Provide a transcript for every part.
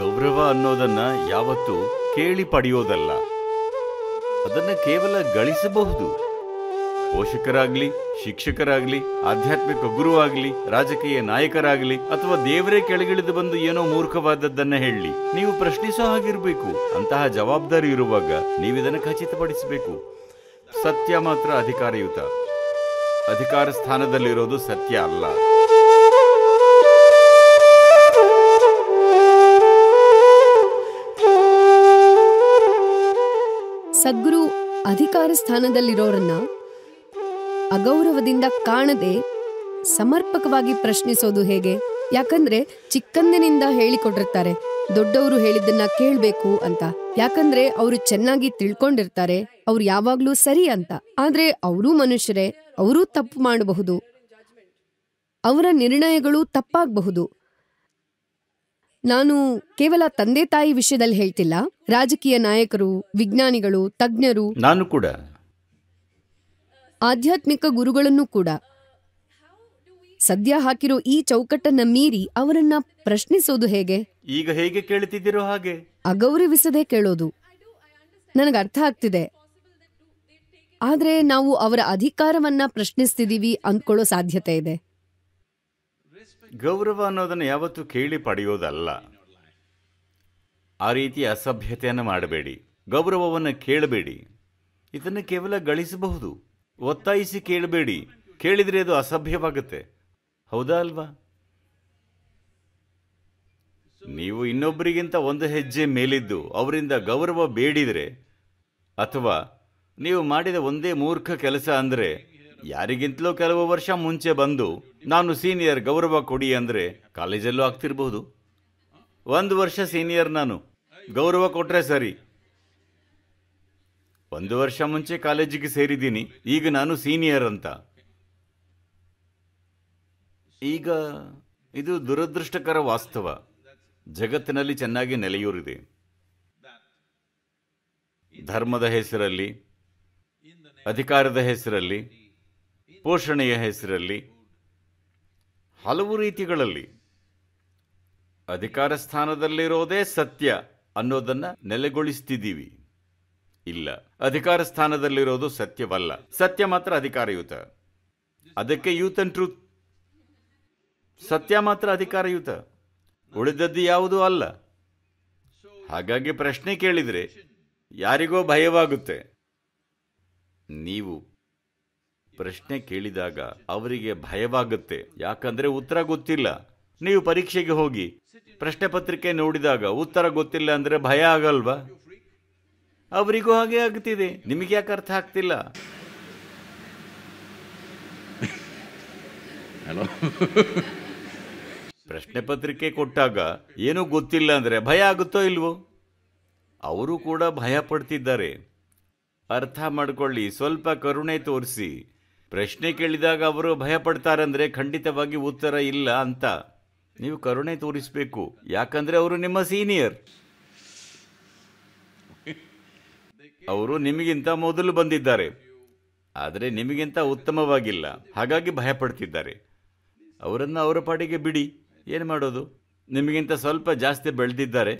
ಗೌರವ ಅನ್ನೋದನ್ನ ಯಾವತ್ತು ಕೇಳಿ ಪಡೆಯೋದಲ್ಲ ಅದನ್ನ ಕೇವಲ ಗಳಿಸಬಹುದು ಪೋಷಕರಾಗ್ಲಿ ಶಿಕ್ಷಕರಾಗ್ಲಿ ಆಧ್ಯಾತ್ಮಿಕ ಗುರು ಆಗ್ಲಿ ರಾಜಕೀಯ ನಾಯಕರಾಗ್ಲಿ ಅಥವಾ ದೇವರೇ ಕೆಳಗಿಳಿದು ಬಂದು ಏನೋ ಮೂರ್ಖವಾದದ್ದನ್ನ ಹೇಳಿ ನೀವು ಪ್ರಶ್ನಿಸೋ ಹಾಗಿರ್ಬೇಕು ಅಂತಹ ಜವಾಬ್ದಾರಿ ಇರುವಾಗ ನೀವಿದನ್ನು ಖಚಿತಪಡಿಸಬೇಕು ಸತ್ಯ ಮಾತ್ರ ಅಧಿಕಾರಯುತ ಅಧಿಕಾರ ಸ್ಥಾನದಲ್ಲಿರೋದು ಸತ್ಯ ಅಲ್ಲ ಸದ್ಗುರು ಅಧಿಕಾರ ಸ್ಥಾನದಲ್ಲಿರೋರನ್ನ ಅಗೌರವದಿಂದ ಕಾಣದೆ ಸಮರ್ಪಕವಾಗಿ ಪ್ರಶ್ನಿಸೋದು ಹೇಗೆ ಯಾಕಂದ್ರೆ ಚಿಕ್ಕಂದಿನಿಂದ ಹೇಳಿಕೊಟ್ಟಿರ್ತಾರೆ ದೊಡ್ಡವರು ಹೇಳಿದ್ದನ್ನ ಕೇಳ್ಬೇಕು ಅಂತ ಯಾಕಂದ್ರೆ ಅವರು ಚೆನ್ನಾಗಿ ತಿಳ್ಕೊಂಡಿರ್ತಾರೆ ಅವ್ರು ಯಾವಾಗ್ಲೂ ಸರಿ ಅಂತ ಆದ್ರೆ ಅವರೂ ಮನುಷ್ಯರೇ ಅವರೂ ತಪ್ಪು ಮಾಡಬಹುದು ಅವರ ನಿರ್ಣಯಗಳು ತಪ್ಪಾಗಬಹುದು ನಾನು ಕೇವಲ ತಂದೆ ತಾಯಿ ವಿಷಯದಲ್ಲಿ ಹೇಳ್ತಿಲ್ಲ ರಾಜಕೀಯ ನಾಯಕರು ವಿಜ್ಞಾನಿಗಳು ತಜ್ಞರು ನಾನು ಕೂಡ ಆಧ್ಯಾತ್ಮಿಕ ಗುರುಗಳನ್ನು ಕೂಡ ಸದ್ಯ ಹಾಕಿರೋ ಈ ಚೌಕಟ್ಟನ್ನ ಮೀರಿ ಅವರನ್ನ ಪ್ರಶ್ನಿಸೋದು ಹೇಗೆ ಈಗ ಹೇಗೆ ಕೇಳುತ್ತಿದ್ದೀರೋ ಹಾಗೆ ಅಗೌರವಿಸದೆ ಕೇಳೋದು ನನಗೆ ಅರ್ಥ ಆಗ್ತಿದೆ ಆದ್ರೆ ನಾವು ಅವರ ಅಧಿಕಾರವನ್ನ ಪ್ರಶ್ನಿಸ್ತಿದೀವಿ ಅಂದ್ಕೊಳ್ಳೋ ಸಾಧ್ಯತೆ ಇದೆ ಗೌರವ ಅನ್ನೋದನ್ನು ಯಾವತ್ತೂ ಕೇಳಿ ಪಡೆಯೋದಲ್ಲ ಆ ರೀತಿ ಅಸಭ್ಯತೆಯನ್ನು ಮಾಡಬೇಡಿ ಗೌರವವನ್ನು ಕೇಳಬೇಡಿ ಇದನ್ನು ಕೇವಲ ಗಳಿಸಬಹುದು ಒತ್ತಾಯಿಸಿ ಕೇಳಬೇಡಿ ಕೇಳಿದರೆ ಅದು ಅಸಭ್ಯವಾಗುತ್ತೆ ಹೌದಾ ಅಲ್ವಾ ನೀವು ಇನ್ನೊಬ್ಬರಿಗಿಂತ ಒಂದು ಹೆಜ್ಜೆ ಮೇಲಿದ್ದು ಅವರಿಂದ ಗೌರವ ಬೇಡಿದರೆ ಅಥವಾ ನೀವು ಮಾಡಿದ ಒಂದೇ ಮೂರ್ಖ ಕೆಲಸ ಅಂದರೆ ಯಾರಿಗಿಂತಲೂ ಕೆಲವು ವರ್ಷ ಮುಂಚೆ ಬಂದು ನಾನು ಸೀನಿಯರ್ ಗೌರವ ಕೊಡಿ ಅಂದರೆ ಕಾಲೇಜಲ್ಲೂ ಆಗ್ತಿರ್ಬೋದು ಒಂದು ವರ್ಷ ಸೀನಿಯರ್ ನಾನು ಗೌರವ ಕೊಟ್ಟರೆ ಸರಿ ಒಂದು ವರ್ಷ ಮುಂಚೆ ಕಾಲೇಜಿಗೆ ಸೇರಿದ್ದೀನಿ ಈಗ ನಾನು ಸೀನಿಯರ್ ಅಂತ ಈಗ ಇದು ದುರದೃಷ್ಟಕರ ವಾಸ್ತವ ಜಗತ್ತಿನಲ್ಲಿ ಚೆನ್ನಾಗಿ ನೆಲೆಯೂರಿದೆ ಧರ್ಮದ ಹೆಸರಲ್ಲಿ ಅಧಿಕಾರದ ಹೆಸರಲ್ಲಿ ಪೋಷಣೆಯ ಹೆಸರಲ್ಲಿ ಹಲವು ರೀತಿಗಳಲ್ಲಿ ಅಧಿಕಾರ ಸ್ಥಾನದಲ್ಲಿರೋದೇ ಸತ್ಯ ಅನ್ನೋದನ್ನು ನೆಲೆಗೊಳಿಸ್ತಿದ್ದೀವಿ ಇಲ್ಲ ಅಧಿಕಾರ ಸ್ಥಾನದಲ್ಲಿರೋದು ಸತ್ಯವಲ್ಲ ಸತ್ಯ ಮಾತ್ರ ಅಧಿಕಾರಯುತ ಅದಕ್ಕೆ ಯೂತ್ ಅಂಡ್ ಟ್ರೂತ್ ಸತ್ಯ ಮಾತ್ರ ಅಧಿಕಾರಯುತ ಉಳಿದದ್ದು ಯಾವುದೂ ಅಲ್ಲ ಹಾಗಾಗಿ ಪ್ರಶ್ನೆ ಕೇಳಿದರೆ ಯಾರಿಗೋ ಭಯವಾಗುತ್ತೆ ನೀವು ಪ್ರಶ್ನೆ ಕೇಳಿದಾಗ ಅವರಿಗೆ ಭಯವಾಗುತ್ತೆ ಯಾಕಂದ್ರೆ ಉತ್ತರ ಗೊತ್ತಿಲ್ಲ ನೀವು ಪರೀಕ್ಷೆಗೆ ಹೋಗಿ ಪ್ರಶ್ನೆ ಪತ್ರಿಕೆ ನೋಡಿದಾಗ ಉತ್ತರ ಗೊತ್ತಿಲ್ಲ ಅಂದ್ರೆ ಭಯ ಆಗಲ್ವಾ ಅವರಿಗೂ ಹಾಗೆ ಆಗ್ತಿದೆ ನಿಮಗೆ ಯಾಕೆ ಅರ್ಥ ಆಗ್ತಿಲ್ಲ ಪ್ರಶ್ನೆ ಪತ್ರಿಕೆ ಕೊಟ್ಟಾಗ ಏನೂ ಗೊತ್ತಿಲ್ಲ ಅಂದ್ರೆ ಭಯ ಆಗುತ್ತೋ ಇಲ್ವೋ ಅವರು ಕೂಡ ಭಯ ಪಡ್ತಿದ್ದಾರೆ ಅರ್ಥ ಮಾಡಿಕೊಳ್ಳಿ ಸ್ವಲ್ಪ ಕರುಣೆ ತೋರಿಸಿ ಪ್ರಶ್ನೆ ಕೇಳಿದಾಗ ಅವರು ಭಯಪಡ್ತಾರಂದರೆ ಖಂಡಿತವಾಗಿ ಉತ್ತರ ಇಲ್ಲ ಅಂತ ನೀವು ಕರುಣೆ ತೋರಿಸಬೇಕು ಯಾಕಂದರೆ ಅವರು ನಿಮ್ಮ ಸೀನಿಯರ್ ಅವರು ನಿಮಗಿಂತ ಮೊದಲು ಬಂದಿದ್ದಾರೆ ಆದರೆ ನಿಮಗಿಂತ ಉತ್ತಮವಾಗಿಲ್ಲ ಹಾಗಾಗಿ ಭಯಪಡ್ತಿದ್ದಾರೆ ಅವರನ್ನು ಅವರ ಪಾಡಿಗೆ ಬಿಡಿ ಏನು ಮಾಡೋದು ನಿಮಗಿಂತ ಸ್ವಲ್ಪ ಜಾಸ್ತಿ ಬೆಳೆದಿದ್ದಾರೆ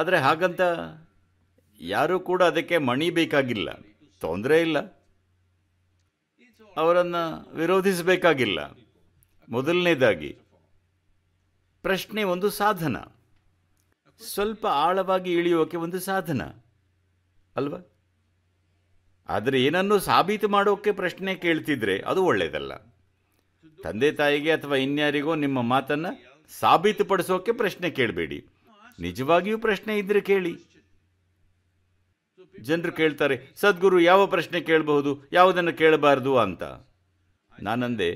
ಆದರೆ ಹಾಗಂತ ಯಾರೂ ಕೂಡ ಅದಕ್ಕೆ ಮಣಿ ಬೇಕಾಗಿಲ್ಲ ತೊಂದರೆ ಇಲ್ಲ ಅವರನ್ನು ವಿರೋಧಿಸಬೇಕಾಗಿಲ್ಲ ಮೊದಲನೇದಾಗಿ ಪ್ರಶ್ನೆ ಒಂದು ಸಾಧನ ಸ್ವಲ್ಪ ಆಳವಾಗಿ ಇಳಿಯೋಕೆ ಒಂದು ಸಾಧನ ಅಲ್ವಾ ಆದರೆ ಏನನ್ನು ಸಾಬೀತು ಮಾಡೋಕ್ಕೆ ಪ್ರಶ್ನೆ ಕೇಳ್ತಿದ್ರೆ ಅದು ಒಳ್ಳೆಯದಲ್ಲ ತಂದೆ ತಾಯಿಗೆ ಅಥವಾ ಇನ್ಯಾರಿಗೋ ನಿಮ್ಮ ಮಾತನ್ನು ಸಾಬೀತುಪಡಿಸೋಕೆ ಪ್ರಶ್ನೆ ಕೇಳಬೇಡಿ ನಿಜವಾಗಿಯೂ ಪ್ರಶ್ನೆ ಇದ್ದರೆ ಕೇಳಿ ಜನರು ಕೇಳ್ತಾರೆ ಸದ್ಗುರು ಯಾವ ಪ್ರಶ್ನೆ ಕೇಳಬಹುದು ಯಾವುದನ್ನು ಕೇಳಬಾರದು ಅಂತ ನಾನಂದೆ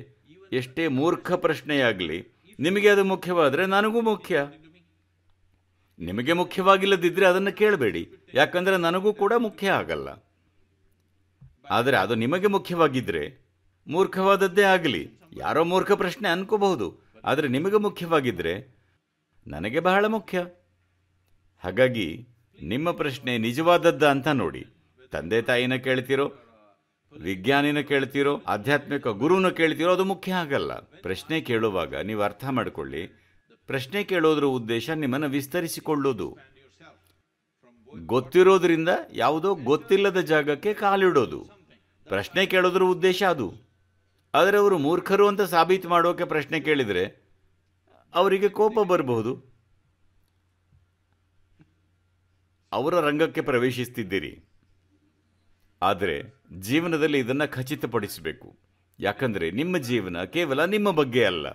ಎಷ್ಟೇ ಮೂರ್ಖ ಪ್ರಶ್ನೆಯಾಗಲಿ ನಿಮಗೆ ಅದು ಮುಖ್ಯವಾದರೆ ನನಗೂ ಮುಖ್ಯ ನಿಮಗೆ ಮುಖ್ಯವಾಗಿಲ್ಲದಿದ್ದರೆ ಅದನ್ನು ಕೇಳಬೇಡಿ ಯಾಕಂದರೆ ನನಗೂ ಕೂಡ ಮುಖ್ಯ ಆಗಲ್ಲ ಆದರೆ ಅದು ನಿಮಗೆ ಮುಖ್ಯವಾಗಿದ್ದರೆ ಮೂರ್ಖವಾದದ್ದೇ ಆಗಲಿ ಯಾರೋ ಮೂರ್ಖ ಪ್ರಶ್ನೆ ಅನ್ಕೋಬಹುದು ಆದರೆ ನಿಮಗೆ ಮುಖ್ಯವಾಗಿದ್ದರೆ ನನಗೆ ಬಹಳ ಮುಖ್ಯ ಹಾಗಾಗಿ ನಿಮ್ಮ ಪ್ರಶ್ನೆ ನಿಜವಾದದ್ದ ಅಂತ ನೋಡಿ ತಂದೆ ತಾಯಿನ ಕೇಳ್ತಿರೋ ವಿಜ್ಞಾನಿನ ಕೇಳ್ತಿರೋ ಆಧ್ಯಾತ್ಮಿಕ ಗುರುನ ಕೇಳ್ತಿರೋ ಅದು ಮುಖ್ಯ ಆಗಲ್ಲ ಪ್ರಶ್ನೆ ಕೇಳುವಾಗ ನೀವು ಅರ್ಥ ಮಾಡಿಕೊಳ್ಳಿ ಪ್ರಶ್ನೆ ಕೇಳೋದ್ರ ಉದ್ದೇಶ ನಿಮ್ಮನ್ನು ವಿಸ್ತರಿಸಿಕೊಳ್ಳೋದು ಗೊತ್ತಿರೋದ್ರಿಂದ ಯಾವುದೋ ಗೊತ್ತಿಲ್ಲದ ಜಾಗಕ್ಕೆ ಕಾಲಿಡೋದು ಪ್ರಶ್ನೆ ಕೇಳೋದ್ರ ಉದ್ದೇಶ ಅದು ಆದರೆ ಅವರು ಮೂರ್ಖರು ಅಂತ ಸಾಬೀತು ಮಾಡೋಕೆ ಪ್ರಶ್ನೆ ಕೇಳಿದರೆ ಅವರಿಗೆ ಕೋಪ ಬರಬಹುದು ಅವರ ರಂಗಕ್ಕೆ ಪ್ರವೇಶಿಸ್ತಿದ್ದೀರಿ ಆದರೆ ಜೀವನದಲ್ಲಿ ಇದನ್ನು ಖಚಿತಪಡಿಸಬೇಕು ಯಾಕಂದರೆ ನಿಮ್ಮ ಜೀವನ ಕೇವಲ ನಿಮ್ಮ ಬಗ್ಗೆ ಅಲ್ಲ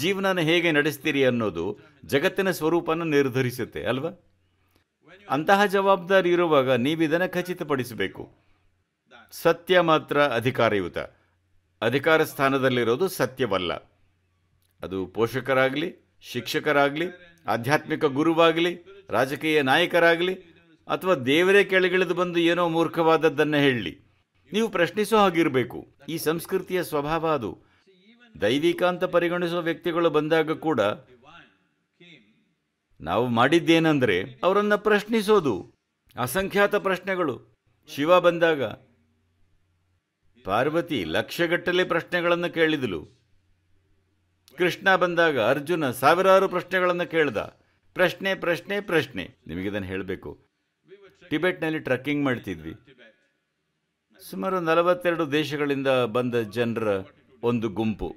ಜೀವನ ಹೇಗೆ ನಡೆಸ್ತೀರಿ ಅನ್ನೋದು ಜಗತ್ತಿನ ಸ್ವರೂಪನ ನಿರ್ಧರಿಸುತ್ತೆ ಅಲ್ವಾ ಅಂತಹ ಜವಾಬ್ದಾರಿ ಇರುವಾಗ ಇದನ್ನು ಖಚಿತಪಡಿಸಬೇಕು ಸತ್ಯ ಮಾತ್ರ ಅಧಿಕಾರಯುತ ಅಧಿಕಾರ ಸ್ಥಾನದಲ್ಲಿರೋದು ಸತ್ಯವಲ್ಲ ಅದು ಪೋಷಕರಾಗಲಿ ಶಿಕ್ಷಕರಾಗಲಿ ಆಧ್ಯಾತ್ಮಿಕ ಗುರುವಾಗಲಿ ರಾಜಕೀಯ ನಾಯಕರಾಗಲಿ ಅಥವಾ ದೇವರೇ ಕೆಳಗಿಳಿದು ಬಂದು ಏನೋ ಮೂರ್ಖವಾದದ್ದನ್ನು ಹೇಳಲಿ ನೀವು ಪ್ರಶ್ನಿಸೋ ಹಾಗಿರಬೇಕು ಈ ಸಂಸ್ಕೃತಿಯ ಸ್ವಭಾವ ಅದು ದೈವಿಕ ಅಂತ ಪರಿಗಣಿಸುವ ವ್ಯಕ್ತಿಗಳು ಬಂದಾಗ ಕೂಡ ನಾವು ಮಾಡಿದ್ದೇನೆಂದರೆ ಅವರನ್ನು ಪ್ರಶ್ನಿಸೋದು ಅಸಂಖ್ಯಾತ ಪ್ರಶ್ನೆಗಳು ಶಿವ ಬಂದಾಗ ಪಾರ್ವತಿ ಲಕ್ಷಗಟ್ಟಲೆ ಪ್ರಶ್ನೆಗಳನ್ನು ಕೇಳಿದಳು ಕೃಷ್ಣ ಬಂದಾಗ ಅರ್ಜುನ ಸಾವಿರಾರು ಪ್ರಶ್ನೆಗಳನ್ನು ಕೇಳ್ದ ಪ್ರಶ್ನೆ ಪ್ರಶ್ನೆ ಪ್ರಶ್ನೆ ಇದನ್ನು ಹೇಳಬೇಕು ಟಿಬೆಟ್ನಲ್ಲಿ ಟ್ರಕ್ಕಿಂಗ್ ಮಾಡ್ತಿದ್ವಿ ಸುಮಾರು ನಲವತ್ತೆರಡು ದೇಶಗಳಿಂದ ಬಂದ ಜನರ ಒಂದು ಗುಂಪು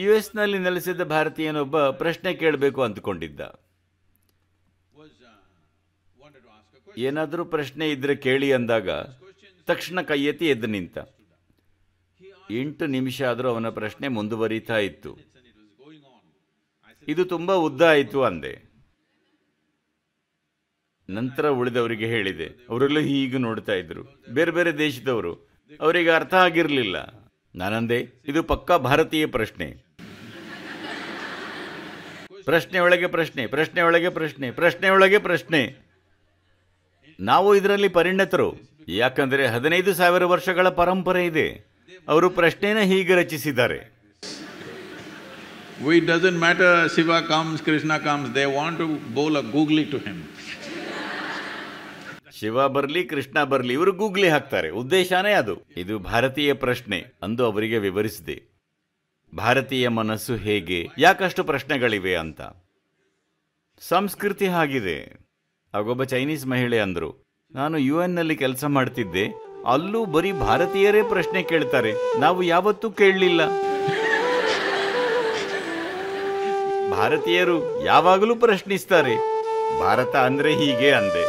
ಯು ಎಸ್ನಲ್ಲಿ ನೆಲೆಸಿದ್ದ ಭಾರತೀಯನೊಬ್ಬ ಪ್ರಶ್ನೆ ಕೇಳಬೇಕು ಅಂದ್ಕೊಂಡಿದ್ದ ಏನಾದರೂ ಪ್ರಶ್ನೆ ಇದ್ದರೆ ಕೇಳಿ ಅಂದಾಗ ತಕ್ಷಣ ಕೈ ಎತ್ತಿ ಎದ್ದು ನಿಂತ ಎಂಟು ನಿಮಿಷ ಆದರೂ ಅವನ ಪ್ರಶ್ನೆ ಮುಂದುವರಿತಾ ಇತ್ತು ಇದು ತುಂಬ ಉದ್ದ ಆಯಿತು ಅಂದೆ ನಂತರ ಉಳಿದವರಿಗೆ ಹೇಳಿದೆ ಅವರೆಲ್ಲ ಹೀಗೆ ನೋಡ್ತಾ ಇದ್ರು ಬೇರೆ ಬೇರೆ ದೇಶದವರು ಅವರಿಗೆ ಅರ್ಥ ಆಗಿರಲಿಲ್ಲ ನಾನಂದೆ ಇದು ಪಕ್ಕಾ ಭಾರತೀಯ ಪ್ರಶ್ನೆ ಪ್ರಶ್ನೆ ಒಳಗೆ ಪ್ರಶ್ನೆ ಪ್ರಶ್ನೆ ಒಳಗೆ ಪ್ರಶ್ನೆ ಪ್ರಶ್ನೆ ಒಳಗೆ ಪ್ರಶ್ನೆ ನಾವು ಇದರಲ್ಲಿ ಪರಿಣತರು ಯಾಕಂದ್ರೆ ಹದಿನೈದು ಸಾವಿರ ವರ್ಷಗಳ ಪರಂಪರೆ ಇದೆ ಅವರು ಪ್ರಶ್ನೆನ ಹೀಗೆ ರಚಿಸಿದ್ದಾರೆ We doesn't matter Shiva comes, Krishna comes, they want to bowl a googly to him. Shiva ಬರಲಿ ಕೃಷ್ಣ ಬರಲಿ ಇವರು ಗೂಗ್ಲಿ ಹಾಕ್ತಾರೆ ಉದ್ದೇಶನೇ ಅದು ಇದು ಭಾರತೀಯ ಪ್ರಶ್ನೆ ಅಂದು ಅವರಿಗೆ ವಿವರಿಸಿದೆ ಭಾರತೀಯ ಮನಸ್ಸು ಹೇಗೆ ಯಾಕಷ್ಟು ಪ್ರಶ್ನೆಗಳಿವೆ ಅಂತ ಸಂಸ್ಕೃತಿ ಹಾಗಿದೆ ಆಗೊಬ್ಬ ಚೈನೀಸ್ ಮಹಿಳೆ ಅಂದರು ನಾನು ಯು ಎನ್ನಲ್ಲಿ ಕೆಲಸ ಮಾಡ್ತಿದ್ದೆ ಅಲ್ಲೂ ಬರೀ ಭಾರತೀಯರೇ ಪ್ರಶ್ನೆ ಕೇಳ್ತಾರೆ ನಾವು ಯಾವತ್ತೂ ಕೇಳಲಿಲ್ಲ ಭಾರತೀಯರು ಯಾವಾಗಲೂ ಪ್ರಶ್ನಿಸ್ತಾರೆ ಭಾರತ ಅಂದ್ರೆ ಹೀಗೆ ಅಂದೆ